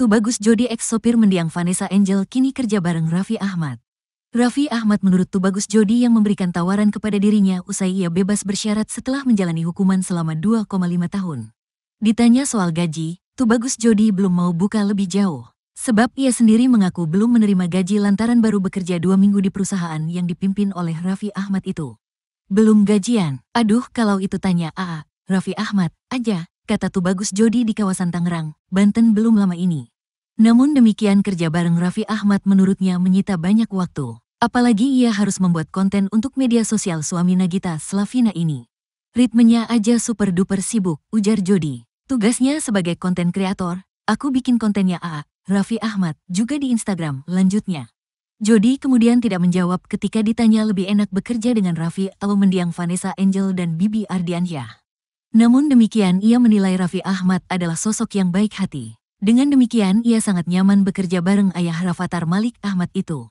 Tubagus Jody ex sopir mendiang Vanessa Angel kini kerja bareng Raffi Ahmad. Raffi Ahmad menurut Tubagus Jody yang memberikan tawaran kepada dirinya usai ia bebas bersyarat setelah menjalani hukuman selama 2,5 tahun. Ditanya soal gaji, Tubagus Jody belum mau buka lebih jauh. Sebab ia sendiri mengaku belum menerima gaji lantaran baru bekerja dua minggu di perusahaan yang dipimpin oleh Raffi Ahmad itu. Belum gajian, aduh kalau itu tanya AA, Raffi Ahmad, aja, kata Tubagus Jody di kawasan Tangerang, Banten belum lama ini. Namun demikian kerja bareng Raffi Ahmad menurutnya menyita banyak waktu. Apalagi ia harus membuat konten untuk media sosial suami Nagita Slavina ini. Ritmenya aja super duper sibuk, ujar Jody. Tugasnya sebagai konten kreator, aku bikin kontennya AA, Raffi Ahmad, juga di Instagram, lanjutnya. Jody kemudian tidak menjawab ketika ditanya lebih enak bekerja dengan Raffi atau mendiang Vanessa Angel dan Bibi Ardiansyah. Namun demikian ia menilai Raffi Ahmad adalah sosok yang baik hati. Dengan demikian ia sangat nyaman bekerja bareng ayah Rafathar Malik Ahmad itu.